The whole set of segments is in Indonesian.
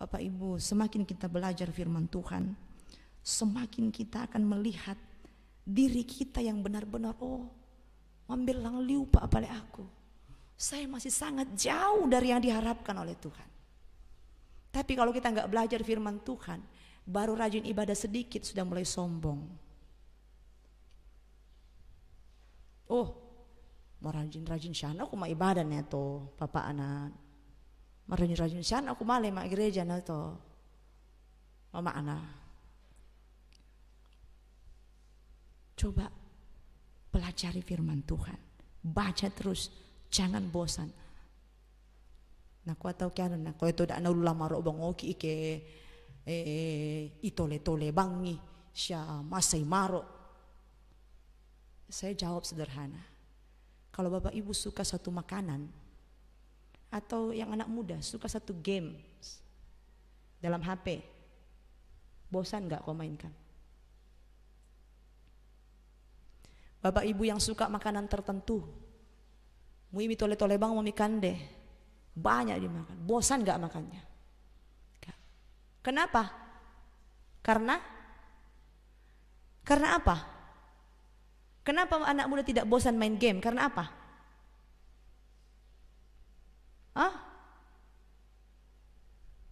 Bapak Ibu, semakin kita belajar firman Tuhan, semakin kita akan melihat diri kita yang benar-benar oh, ambil lang apa apalagi aku. Saya masih sangat jauh dari yang diharapkan oleh Tuhan. Tapi kalau kita nggak belajar firman Tuhan, baru rajin ibadah sedikit sudah mulai sombong. Oh, mau rajin-rajin sana, aku mau ibadah nih tuh, bapak anak marani rajun syan aku male mak gereja na to mamakna oh, coba pelajari firman Tuhan baca terus jangan bosan na ko ataw kya na itu dak na ulula maro bang oki ike eh, itole tole bangi sya masai maro saya jawab sederhana kalau bapak ibu suka satu makanan atau yang anak muda suka satu game dalam HP bosan nggak kau mainkan Bapak ibu yang suka makanan tertentu Muimi tole tole bang mau mami kande Banyak dimakan Bosan nggak makannya Kenapa? Karena Karena apa? Kenapa anak muda tidak bosan main game? Karena apa? Ah,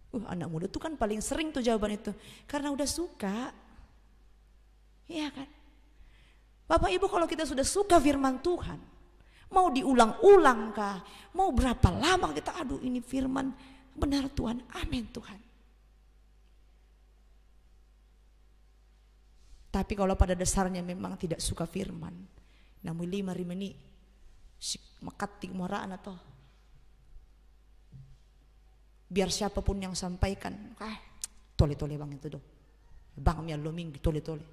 Uh, anak muda tuh kan paling sering tuh jawaban itu. Karena udah suka. Iya kan? Bapak Ibu kalau kita sudah suka firman Tuhan, mau diulang-ulang kah? Mau berapa lama kita aduh ini firman benar Tuhan. Amin Tuhan. Tapi kalau pada dasarnya memang tidak suka firman, namun lima rimeni, mekat moraan atau biar siapapun yang sampaikan ah tole-tole bang itu dong bang lo loming tole-tole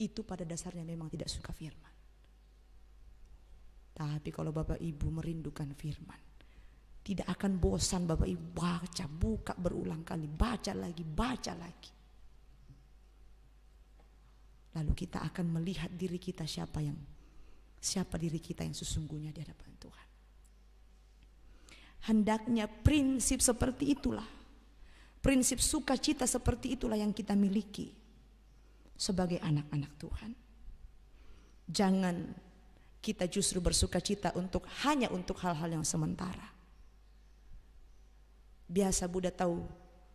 itu pada dasarnya memang tidak suka firman tapi kalau bapak ibu merindukan firman tidak akan bosan bapak ibu baca buka berulang kali baca lagi baca lagi lalu kita akan melihat diri kita siapa yang siapa diri kita yang sesungguhnya di hadapan Tuhan Hendaknya prinsip seperti itulah, prinsip sukacita seperti itulah yang kita miliki sebagai anak-anak Tuhan. Jangan kita justru bersukacita untuk hanya untuk hal-hal yang sementara. Biasa Buddha tahu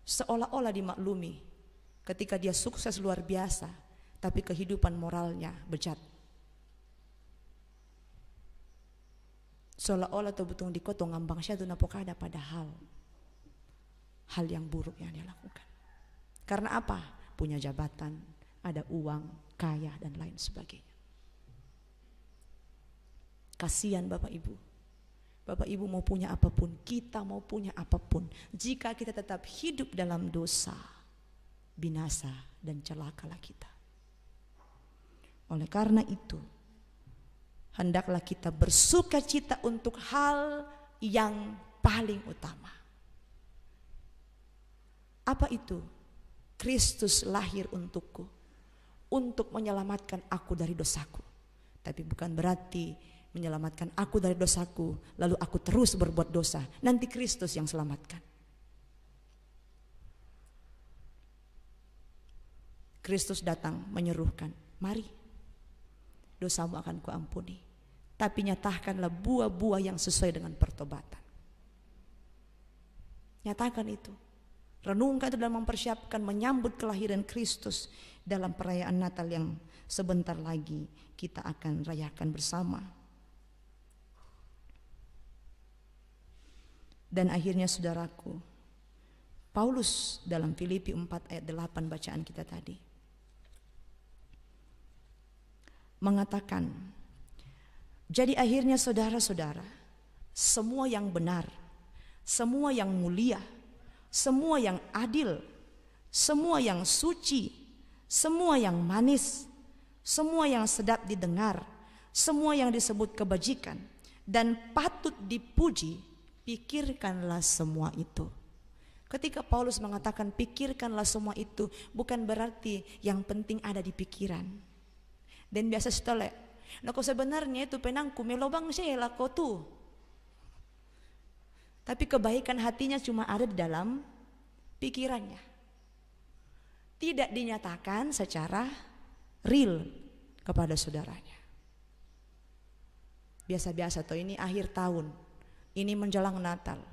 seolah-olah dimaklumi ketika dia sukses luar biasa, tapi kehidupan moralnya bejat seolah-olah tu betul kota ngambang syah itu napa ada padahal hal yang buruk yang dia lakukan. Karena apa? Punya jabatan, ada uang, kaya dan lain sebagainya. Kasihan Bapak Ibu. Bapak Ibu mau punya apapun, kita mau punya apapun. Jika kita tetap hidup dalam dosa, binasa dan celakalah kita. Oleh karena itu, hendaklah kita bersuka cita untuk hal yang paling utama. Apa itu? Kristus lahir untukku, untuk menyelamatkan aku dari dosaku. Tapi bukan berarti menyelamatkan aku dari dosaku, lalu aku terus berbuat dosa. Nanti Kristus yang selamatkan. Kristus datang menyeruhkan, mari dosamu akan kuampuni. Tapi nyatakanlah buah-buah yang sesuai dengan pertobatan. Nyatakan itu. Renungkan itu dalam mempersiapkan menyambut kelahiran Kristus dalam perayaan Natal yang sebentar lagi kita akan rayakan bersama. Dan akhirnya saudaraku, Paulus dalam Filipi 4 ayat 8 bacaan kita tadi mengatakan, "Jadi akhirnya saudara-saudara, semua yang benar, semua yang mulia, semua yang adil, semua yang suci, semua yang manis, semua yang sedap didengar, semua yang disebut kebajikan dan patut dipuji, pikirkanlah semua itu." Ketika Paulus mengatakan pikirkanlah semua itu, bukan berarti yang penting ada di pikiran dan biasa setelah Nako sebenarnya itu penangku melobang sih lako tuh. Tapi kebaikan hatinya cuma ada di dalam pikirannya. Tidak dinyatakan secara real kepada saudaranya. Biasa-biasa tuh ini akhir tahun. Ini menjelang Natal.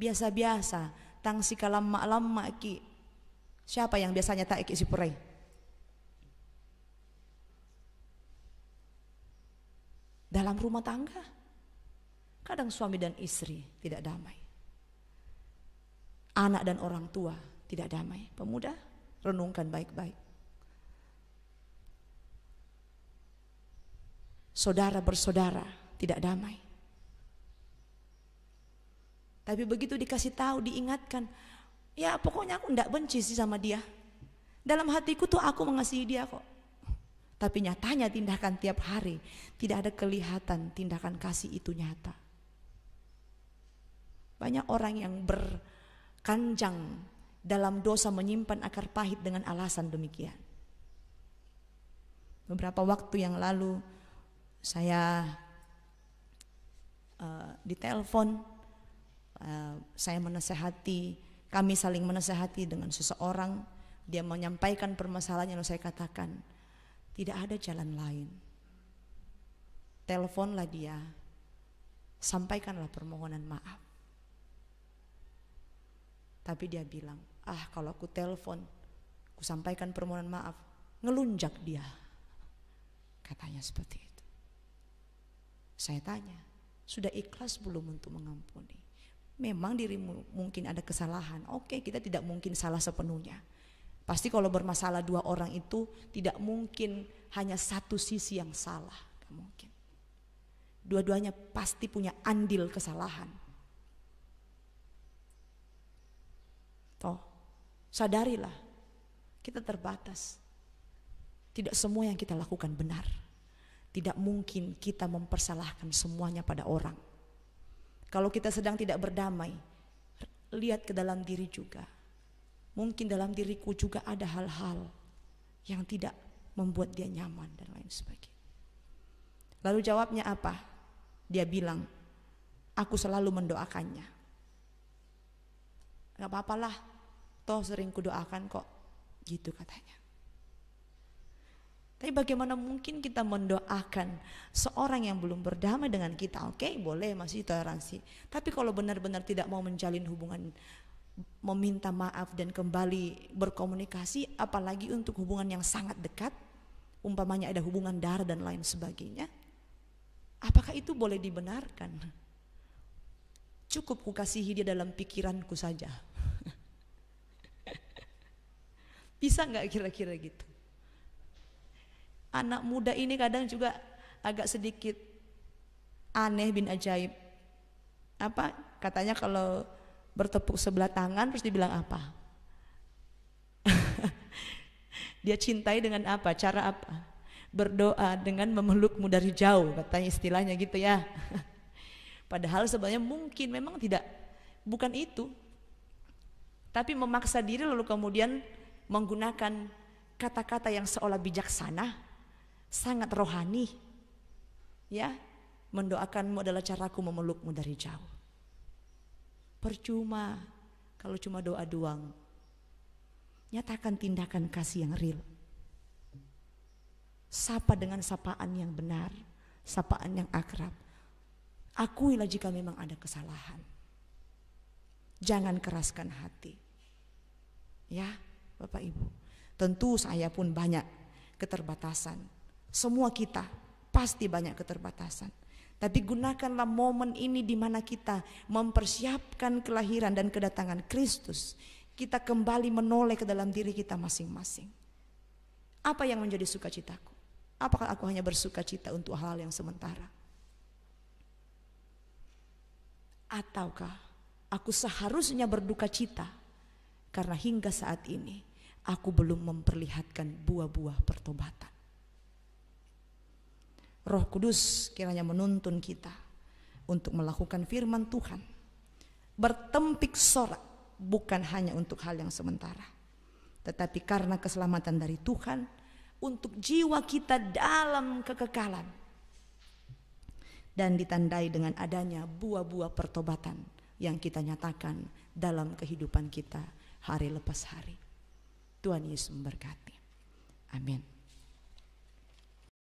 Biasa-biasa Tangsi si kalam maki. Siapa yang biasanya tak ikut dalam rumah tangga. Kadang suami dan istri tidak damai. Anak dan orang tua tidak damai. Pemuda, renungkan baik-baik. Saudara bersaudara tidak damai. Tapi begitu dikasih tahu, diingatkan, ya pokoknya aku tidak benci sih sama dia. Dalam hatiku tuh aku mengasihi dia kok. Tapi nyatanya tindakan tiap hari tidak ada kelihatan tindakan kasih itu nyata. Banyak orang yang berkanjang dalam dosa menyimpan akar pahit dengan alasan demikian. Beberapa waktu yang lalu saya uh, ditelepon, uh, saya menasehati, kami saling menasehati dengan seseorang. Dia menyampaikan permasalahannya, lalu saya katakan, tidak ada jalan lain. Teleponlah dia. Sampaikanlah permohonan maaf. Tapi dia bilang, ah kalau aku telepon, aku sampaikan permohonan maaf, ngelunjak dia. Katanya seperti itu. Saya tanya, sudah ikhlas belum untuk mengampuni? Memang dirimu mungkin ada kesalahan. Oke, kita tidak mungkin salah sepenuhnya. Pasti kalau bermasalah dua orang itu tidak mungkin hanya satu sisi yang salah, mungkin. Dua-duanya pasti punya andil kesalahan. Toh, sadarilah kita terbatas. Tidak semua yang kita lakukan benar. Tidak mungkin kita mempersalahkan semuanya pada orang. Kalau kita sedang tidak berdamai, lihat ke dalam diri juga mungkin dalam diriku juga ada hal-hal yang tidak membuat dia nyaman dan lain sebagainya. Lalu jawabnya apa? Dia bilang, aku selalu mendoakannya. Gak apa-apalah, toh sering kudoakan kok. Gitu katanya. Tapi bagaimana mungkin kita mendoakan seorang yang belum berdamai dengan kita? Oke, okay, boleh masih toleransi. Tapi kalau benar-benar tidak mau menjalin hubungan meminta maaf dan kembali berkomunikasi apalagi untuk hubungan yang sangat dekat umpamanya ada hubungan darah dan lain sebagainya apakah itu boleh dibenarkan cukup kukasihi dia dalam pikiranku saja bisa nggak kira-kira gitu anak muda ini kadang juga agak sedikit aneh bin ajaib apa katanya kalau bertepuk sebelah tangan terus dibilang apa? Dia cintai dengan apa? Cara apa? Berdoa dengan memelukmu dari jauh katanya istilahnya gitu ya. Padahal sebenarnya mungkin memang tidak bukan itu. Tapi memaksa diri lalu kemudian menggunakan kata-kata yang seolah bijaksana, sangat rohani. Ya, mendoakanmu adalah caraku memelukmu dari jauh. Percuma kalau cuma doa doang. Nyatakan tindakan kasih yang real. Sapa dengan sapaan yang benar, sapaan yang akrab. Akuilah jika memang ada kesalahan. Jangan keraskan hati. Ya, Bapak Ibu. Tentu saya pun banyak keterbatasan. Semua kita pasti banyak keterbatasan tapi gunakanlah momen ini di mana kita mempersiapkan kelahiran dan kedatangan Kristus. Kita kembali menoleh ke dalam diri kita masing-masing. Apa yang menjadi sukacitaku? Apakah aku hanya bersukacita cita untuk hal yang sementara? Ataukah aku seharusnya berduka cita karena hingga saat ini aku belum memperlihatkan buah-buah pertobatan? Roh Kudus kiranya menuntun kita untuk melakukan firman Tuhan. Bertempik sorak bukan hanya untuk hal yang sementara, tetapi karena keselamatan dari Tuhan untuk jiwa kita dalam kekekalan dan ditandai dengan adanya buah-buah pertobatan yang kita nyatakan dalam kehidupan kita hari lepas hari. Tuhan Yesus memberkati. Amin.